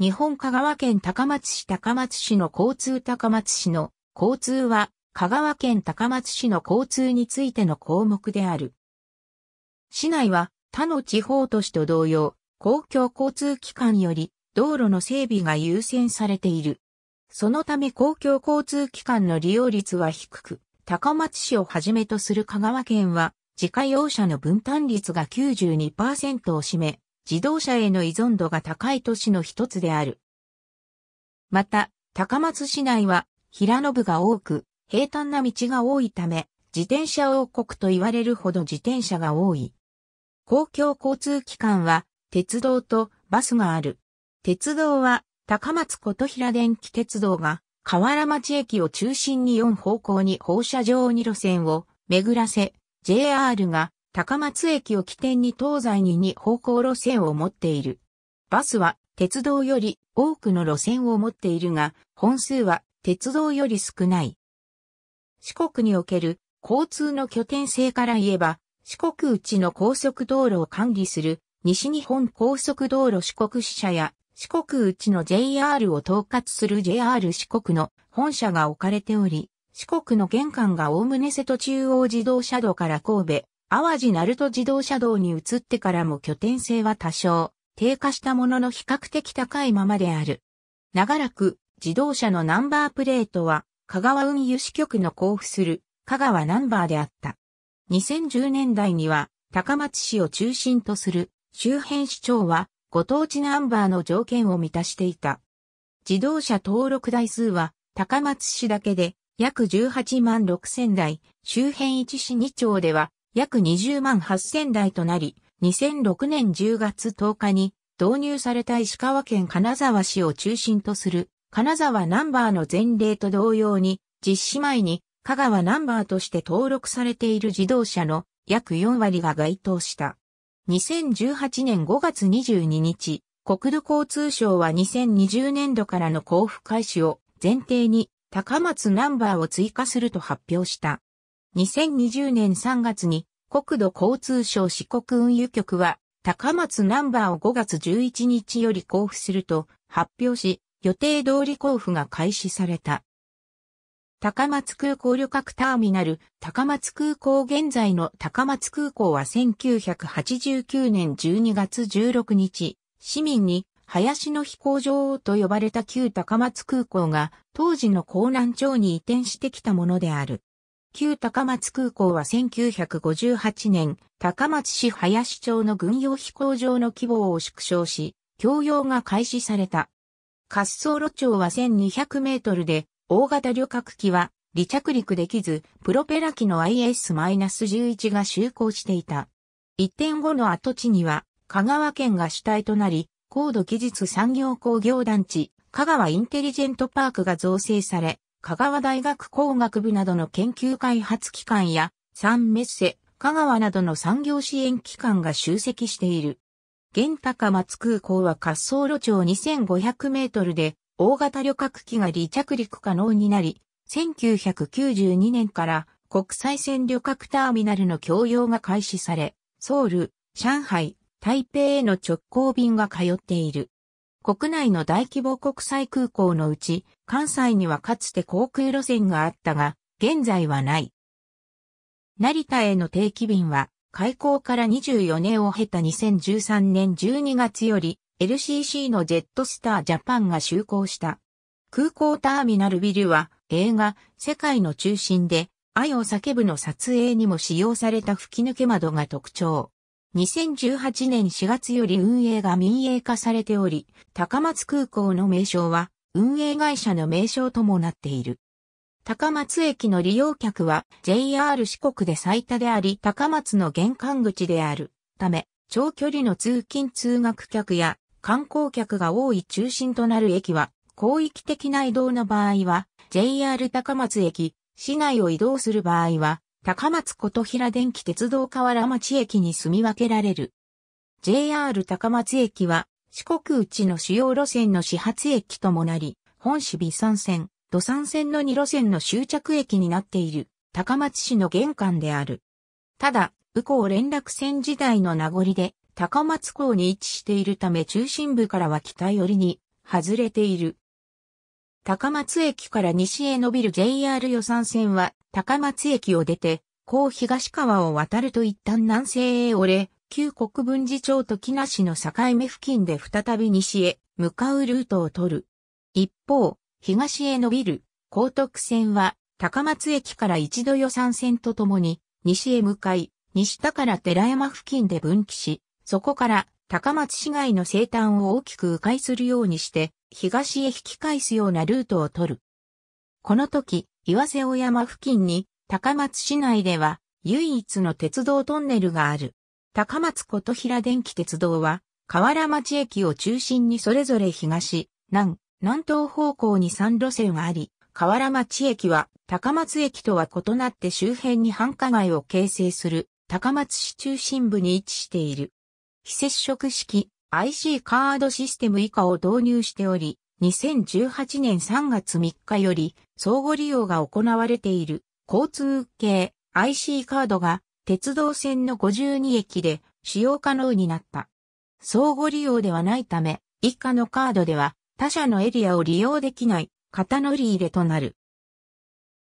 日本香川県高松市高松市の交通高松市の交通は香川県高松市の交通についての項目である。市内は他の地方都市と同様、公共交通機関より道路の整備が優先されている。そのため公共交通機関の利用率は低く、高松市をはじめとする香川県は自家用車の分担率が92%を占め、自動車への依存度が高い都市の一つである。また、高松市内は平野部が多く、平坦な道が多いため、自転車王国と言われるほど自転車が多い。公共交通機関は、鉄道とバスがある。鉄道は、高松琴平電気鉄道が、河原町駅を中心に4方向に放射状に路線を巡らせ、JR が高松駅を起点に東西に2方向路線を持っている。バスは鉄道より多くの路線を持っているが、本数は鉄道より少ない。四国における交通の拠点性から言えば、四国内の高速道路を管理する西日本高速道路四国支社や四国内の JR を統括する JR 四国の本社が置かれており、四国の玄関が概ね瀬戸中央自動車道から神戸、淡路鳴門自動車道に移ってからも拠点性は多少、低下したものの比較的高いままである。長らく、自動車のナンバープレートは、香川運輸支局の交付する、香川ナンバーであった。2010年代には、高松市を中心とする、周辺市長は、ご当地ナンバーの条件を満たしていた。自動車登録台数は、高松市だけで、約18万6千台、周辺1市2町では、約20万8000台となり、2006年10月10日に導入された石川県金沢市を中心とする金沢ナンバーの前例と同様に実施前に香川ナンバーとして登録されている自動車の約4割が該当した。2018年5月22日、国土交通省は2020年度からの交付開始を前提に高松ナンバーを追加すると発表した。2020年3月に国土交通省四国運輸局は、高松ナンバーを5月11日より交付すると発表し、予定通り交付が開始された。高松空港旅客ターミナル、高松空港現在の高松空港は1989年12月16日、市民に林の飛行場と呼ばれた旧高松空港が当時の江南町に移転してきたものである。旧高松空港は1958年、高松市林町の軍用飛行場の規模を縮小し、供用が開始された。滑走路長は1200メートルで、大型旅客機は離着陸できず、プロペラ機の IS-11 が就航していた。1.5の跡地には、香川県が主体となり、高度技術産業工業団地、香川インテリジェントパークが造成され、香川大学工学部などの研究開発機関や、サンメッセ、香川などの産業支援機関が集積している。現高松空港は滑走路長2500メートルで、大型旅客機が離着陸可能になり、1992年から国際線旅客ターミナルの供用が開始され、ソウル、上海、台北への直行便が通っている。国内の大規模国際空港のうち、関西にはかつて航空路線があったが、現在はない。成田への定期便は、開港から24年を経た2013年12月より、LCC のジェットスタージャパンが就航した。空港ターミナルビルは映画世界の中心で愛を叫ぶの撮影にも使用された吹き抜け窓が特徴。2018年4月より運営が民営化されており、高松空港の名称は運営会社の名称ともなっている。高松駅の利用客は JR 四国で最多であり高松の玄関口であるため長距離の通勤通学客や観光客が多い中心となる駅は広域的な移動の場合は JR 高松駅市内を移動する場合は高松琴平電気鉄道河原町駅に住み分けられる。JR 高松駅は四国内の主要路線の始発駅ともなり、本市美山線、土山線の2路線の終着駅になっている高松市の玄関である。ただ、右港連絡線時代の名残で高松港に位置しているため中心部からは北寄りに外れている。高松駅から西へ伸びる JR 予算線は高松駅を出て、高東川を渡ると一旦南西へ折れ、旧国分寺町と木梨の境目付近で再び西へ向かうルートを取る。一方、東へ伸びる高徳線は高松駅から一度予算線とともに西へ向かい、西田から寺山付近で分岐し、そこから高松市街の西端を大きく迂回するようにして、東へ引き返すようなルートを取る。この時、岩瀬尾山付近に、高松市内では唯一の鉄道トンネルがある。高松琴平電気鉄道は、河原町駅を中心にそれぞれ東、南、南東方向に3路線があり、河原町駅は高松駅とは異なって周辺に繁華街を形成する高松市中心部に位置している。非接触式 IC カードシステム以下を導入しており、2018年3月3日より相互利用が行われている交通系 IC カードが鉄道線の52駅で使用可能になった。相互利用ではないため、以下のカードでは他社のエリアを利用できない型乗り入れとなる。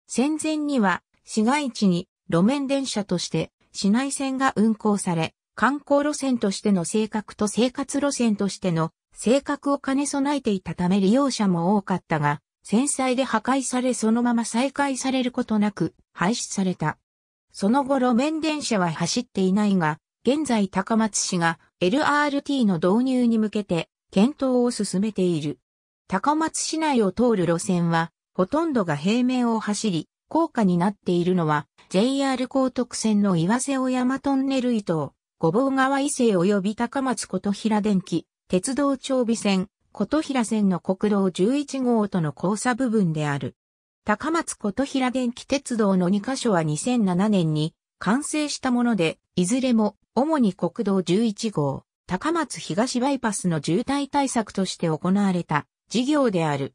戦前には市街地に路面電車として市内線が運行され、観光路線としての性格と生活路線としての性格を兼ね備えていたため利用者も多かったが、繊細で破壊されそのまま再開されることなく廃止された。その後路面電車は走っていないが、現在高松市が LRT の導入に向けて検討を進めている。高松市内を通る路線は、ほとんどが平面を走り、高架になっているのは、JR 高徳線の岩瀬尾山トンネル伊藤、五坊川伊勢及び高松琴平電気、鉄道長備線、琴平線の国道11号との交差部分である。高松琴平電気鉄道の2カ所は2007年に完成したもので、いずれも主に国道11号、高松東バイパスの渋滞対策として行われた事業である。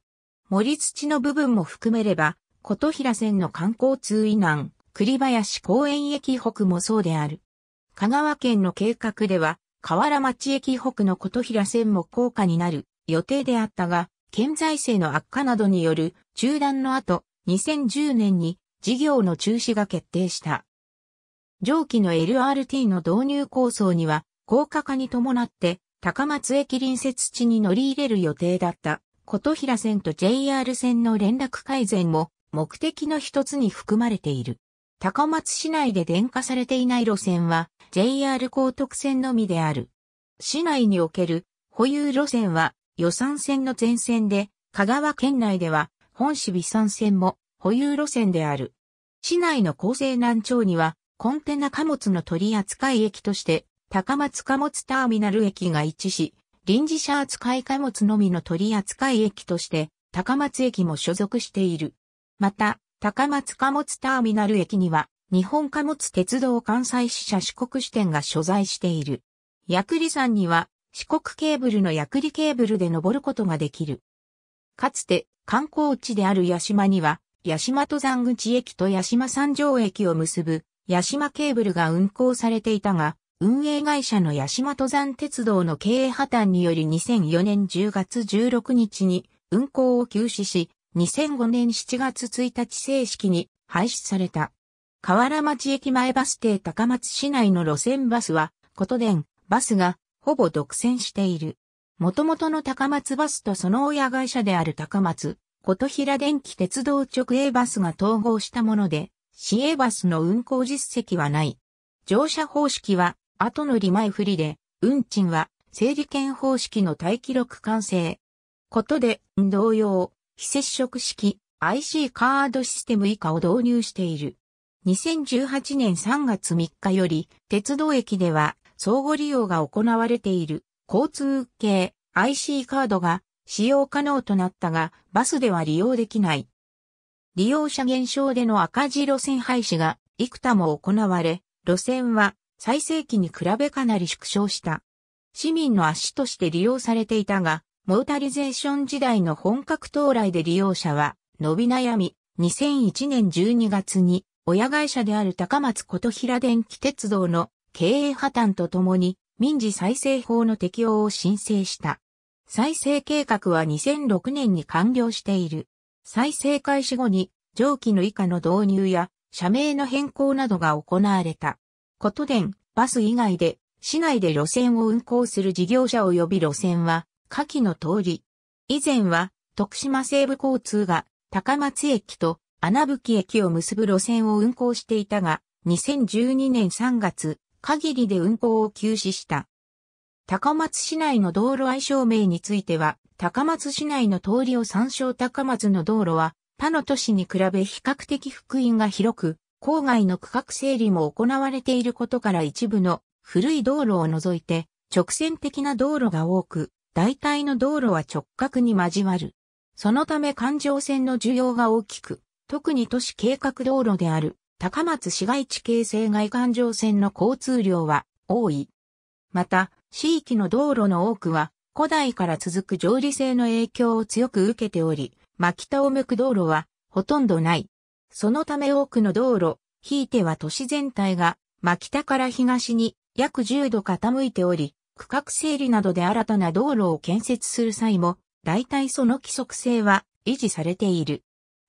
森土の部分も含めれば、琴平線の観光通以南、栗林公園駅北もそうである。香川県の計画では、河原町駅北の琴平線も高架になる予定であったが、県財政の悪化などによる中断の後、2010年に事業の中止が決定した。上記の LRT の導入構想には、高架化に伴って、高松駅隣接地に乗り入れる予定だった、琴平線と JR 線の連絡改善も、目的の一つに含まれている。高松市内で電化されていない路線は、JR 高徳線のみである。市内における保有路線は予算線の前線で、香川県内では本市備山線も保有路線である。市内の厚生南町にはコンテナ貨物の取扱い駅として高松貨物ターミナル駅が一致し、臨時車扱い貨物のみの取扱い駅として高松駅も所属している。また、高松貨物ターミナル駅には日本貨物鉄道関西支社四国支店が所在している。薬理山には四国ケーブルの薬理ケーブルで登ることができる。かつて観光地である八島には、八島登山口駅と八島三条駅を結ぶ八島ケーブルが運行されていたが、運営会社の八島登山鉄道の経営破綻により2004年10月16日に運行を休止し、2005年7月1日正式に廃止された。河原町駅前バス停高松市内の路線バスは、こと電、バスが、ほぼ独占している。もともとの高松バスとその親会社である高松、琴平電気鉄道直営バスが統合したもので、市営バスの運行実績はない。乗車方式は、後乗り前振りで、運賃は、整理券方式の待機録完成。ことで、同様、非接触式、IC カードシステム以下を導入している。2018年3月3日より、鉄道駅では相互利用が行われている交通系 IC カードが使用可能となったが、バスでは利用できない。利用者減少での赤字路線廃止が幾多も行われ、路線は最盛期に比べかなり縮小した。市民の足として利用されていたが、モータリゼーション時代の本格到来で利用者は伸び悩み、2001年12月に親会社である高松琴平電気鉄道の経営破綻とともに民事再生法の適用を申請した。再生計画は2006年に完了している。再生開始後に蒸気の以下の導入や社名の変更などが行われた。こと電、バス以外で市内で路線を運行する事業者及び路線は下記の通り。以前は徳島西部交通が高松駅と穴吹駅を結ぶ路線を運行していたが、2012年3月、限りで運行を休止した。高松市内の道路愛称名については、高松市内の通りを参照高松の道路は、他の都市に比べ比較的福音が広く、郊外の区画整理も行われていることから一部の古い道路を除いて、直線的な道路が多く、大体の道路は直角に交わる。そのため環状線の需要が大きく、特に都市計画道路である高松市街地形成外環状線の交通量は多い。また、地域の道路の多くは古代から続く上理性の影響を強く受けており、真北を向く道路はほとんどない。そのため多くの道路、ひいては都市全体が真北から東に約10度傾いており、区画整理などで新たな道路を建設する際も、大体その規則性は維持されている。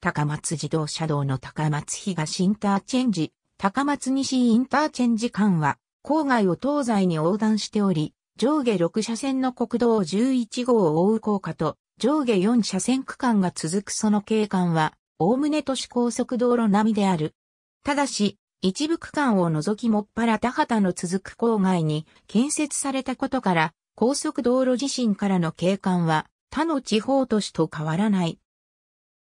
高松自動車道の高松東インターチェンジ、高松西インターチェンジ間は、郊外を東西に横断しており、上下6車線の国道11号を覆う高架と、上下4車線区間が続くその景観は、おおむね都市高速道路並みである。ただし、一部区間を除きもっぱら田畑の続く郊外に建設されたことから、高速道路自身からの景観は他の地方都市と変わらない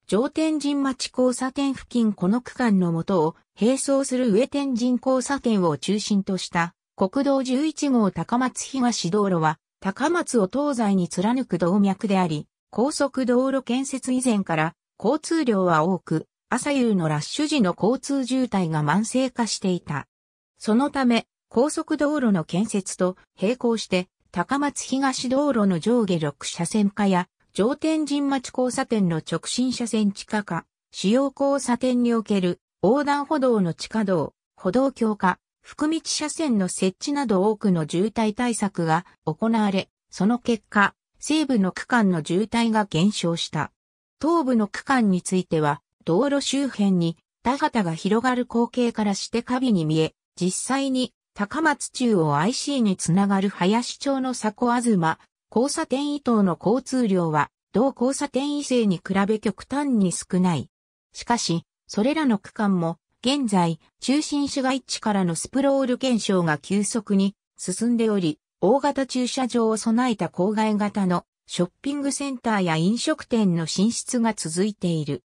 上天神町交差点付近この区間のもとを並走する上天神交差点を中心とした国道11号高松東道路は高松を東西に貫く動脈であり、高速道路建設以前から交通量は多く、朝夕のラッシュ時の交通渋滞が慢性化していた。そのため、高速道路の建設と並行して、高松東道路の上下6車線化や上天神町交差点の直進車線地下化、主要交差点における横断歩道の地下道、歩道強化、福道車線の設置など多くの渋滞対策が行われ、その結果、西部の区間の渋滞が減少した。東部の区間については、道路周辺に田畑が広がる光景からして過ビに見え、実際に高松中央 IC につながる林町の佐古東、交差点以東の交通量は、同交差点以西に比べ極端に少ない。しかし、それらの区間も、現在、中心市街地からのスプロール現象が急速に進んでおり、大型駐車場を備えた郊外型のショッピングセンターや飲食店の進出が続いている。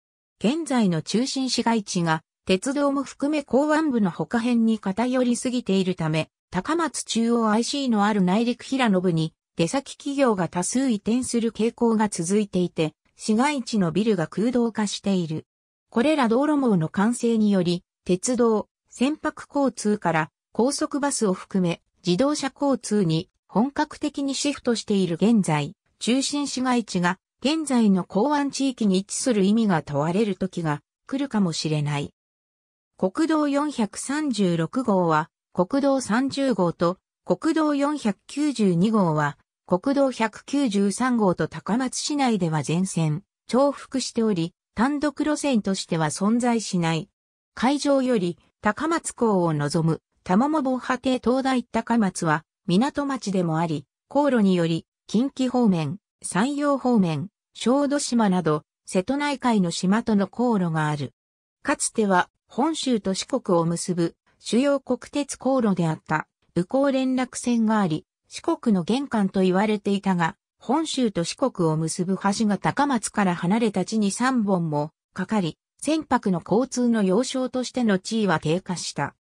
現在の中心市街地が、鉄道も含め港湾部の他辺に偏りすぎているため、高松中央 IC のある内陸平野部に出先企業が多数移転する傾向が続いていて、市街地のビルが空洞化している。これら道路網の完成により、鉄道、船舶交通から高速バスを含め自動車交通に本格的にシフトしている現在、中心市街地が現在の港湾地域に位置する意味が問われる時が来るかもしれない。国道436号は国道30号と国道492号は国道193号と高松市内では全線、重複しており、単独路線としては存在しない。海上より高松港を望む玉藻防波堤東大高松は港町でもあり、航路により近畿方面、山陽方面、小豆島など瀬戸内海の島との航路がある。かつては本州と四国を結ぶ主要国鉄航路であった、宇高連絡船があり、四国の玄関と言われていたが、本州と四国を結ぶ橋が高松から離れた地に3本もかかり、船舶の交通の要衝としての地位は低下した。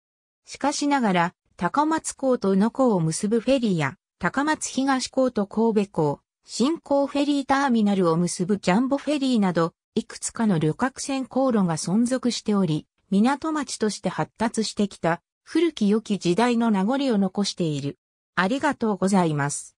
しかしながら、高松港と宇野港を結ぶフェリーや、高松東港と神戸港、新港フェリーターミナルを結ぶジャンボフェリーなど、いくつかの旅客船航路が存続しており、港町として発達してきた、古き良き時代の名残を残している。ありがとうございます。